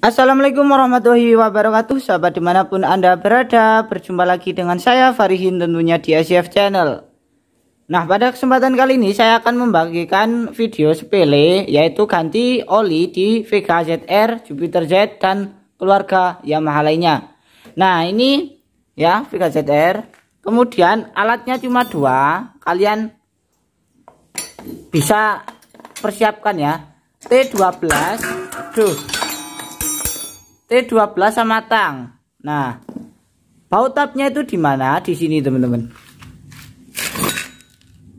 Assalamualaikum warahmatullahi wabarakatuh Sahabat dimanapun anda berada Berjumpa lagi dengan saya Farihin tentunya di ACF Channel Nah pada kesempatan kali ini saya akan membagikan video sepele Yaitu ganti oli di Vega ZR, Jupiter Z dan keluarga Yamaha lainnya Nah ini ya Vega ZR Kemudian alatnya cuma dua Kalian bisa persiapkan ya T12 Duh T12 sama tang. Nah, bautapnya itu di mana? Di sini, teman-teman.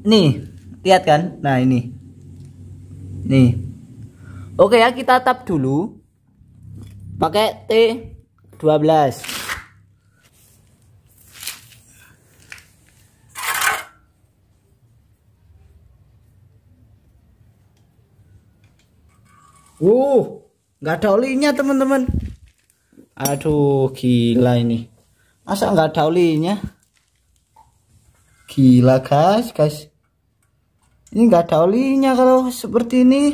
Nih, lihat kan? Nah, ini. Nih. Oke ya, kita tap dulu. Pakai T12. Wuh, nggak ada olinya teman-teman aduh gila ini masa nggak ada olinya gila guys guys ini nggak ada olinya kalau seperti ini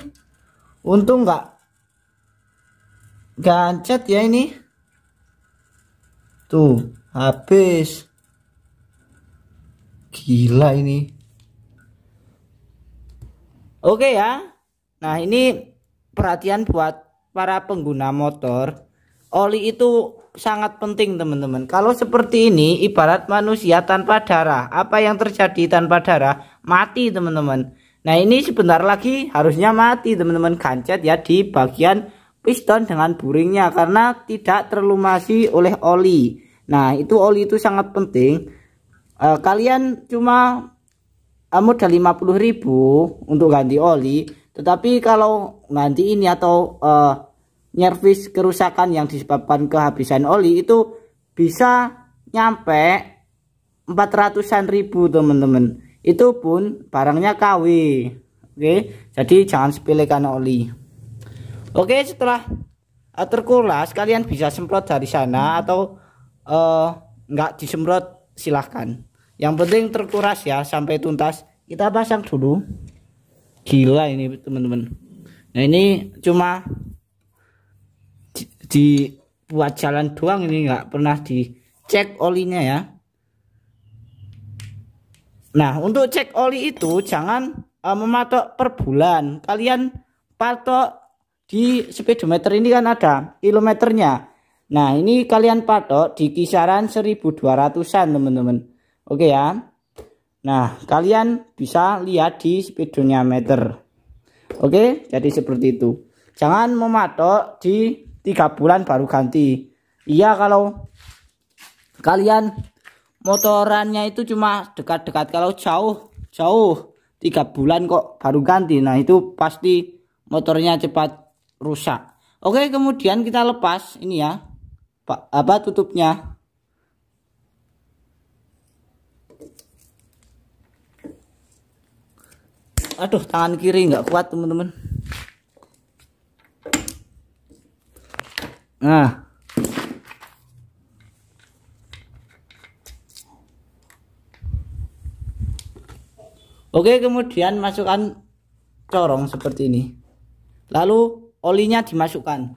untung nggak gancet ya ini tuh habis gila ini oke ya nah ini perhatian buat para pengguna motor Oli itu sangat penting teman-teman. Kalau seperti ini ibarat manusia tanpa darah. Apa yang terjadi tanpa darah? Mati teman-teman. Nah ini sebentar lagi harusnya mati teman-teman gancet ya di bagian piston dengan buringnya karena tidak terlumasi oleh oli. Nah itu oli itu sangat penting. E, kalian cuma e, modal 50.000 untuk ganti oli. Tetapi kalau ganti ini atau e, nyervis kerusakan yang disebabkan kehabisan oli itu bisa nyampe 400-an ribu teman-teman itu pun barangnya KW oke jadi jangan sepelekan oli oke setelah terkulas kalian bisa semprot dari sana atau uh, nggak disemprot silahkan yang penting terkuras ya sampai tuntas kita pasang dulu gila ini teman-teman nah ini cuma dibuat jalan doang ini nggak pernah dicek olinya ya nah untuk cek oli itu jangan uh, mematok per bulan kalian patok di speedometer ini kan ada kilometernya nah ini kalian patok di kisaran 1200an teman-teman oke ya nah kalian bisa lihat di speedometer oke jadi seperti itu jangan mematok di tiga bulan baru ganti iya kalau kalian motorannya itu cuma dekat-dekat kalau jauh jauh tiga bulan kok baru ganti nah itu pasti motornya cepat rusak oke kemudian kita lepas ini ya apa tutupnya aduh tangan kiri nggak kuat teman-teman Nah. Oke, kemudian masukkan corong seperti ini. Lalu olinya dimasukkan.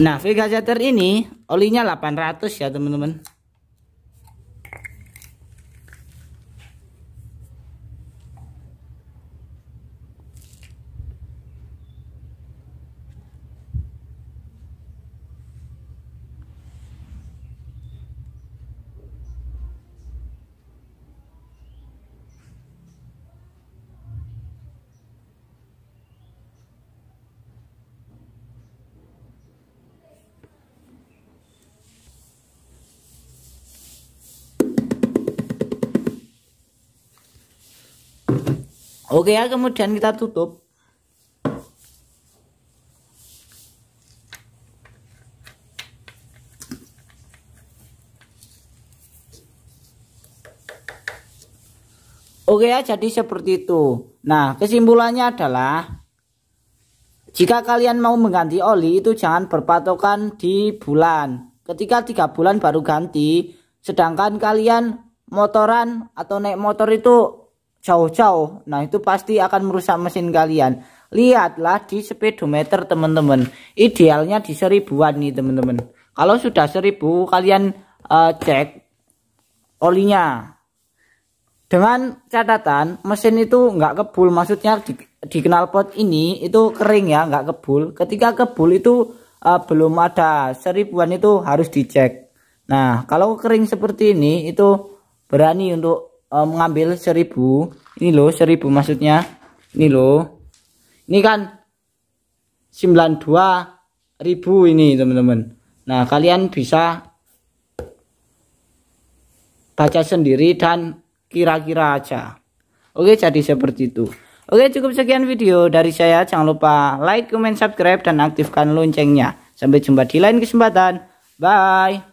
Nah, Vega Shatter ini olinya 800 ya, teman-teman. Oke ya, kemudian kita tutup. Oke ya, jadi seperti itu. Nah, kesimpulannya adalah jika kalian mau mengganti oli itu jangan berpatokan di bulan. Ketika tiga bulan baru ganti, sedangkan kalian motoran atau naik motor itu jauh-jauh nah itu pasti akan merusak mesin kalian lihatlah di speedometer teman-teman idealnya di seribuan nih teman-teman kalau sudah seribu kalian uh, cek olinya dengan catatan mesin itu nggak kebul maksudnya di, di knalpot ini itu kering ya nggak kebul ketika kebul itu uh, belum ada seribuan itu harus dicek nah kalau kering seperti ini itu berani untuk uh, mengambil seribu ini loh seribu maksudnya ini loh ini kan dua ribu ini teman-teman nah kalian bisa baca sendiri dan kira-kira aja oke jadi seperti itu oke cukup sekian video dari saya jangan lupa like comment subscribe dan aktifkan loncengnya sampai jumpa di lain kesempatan bye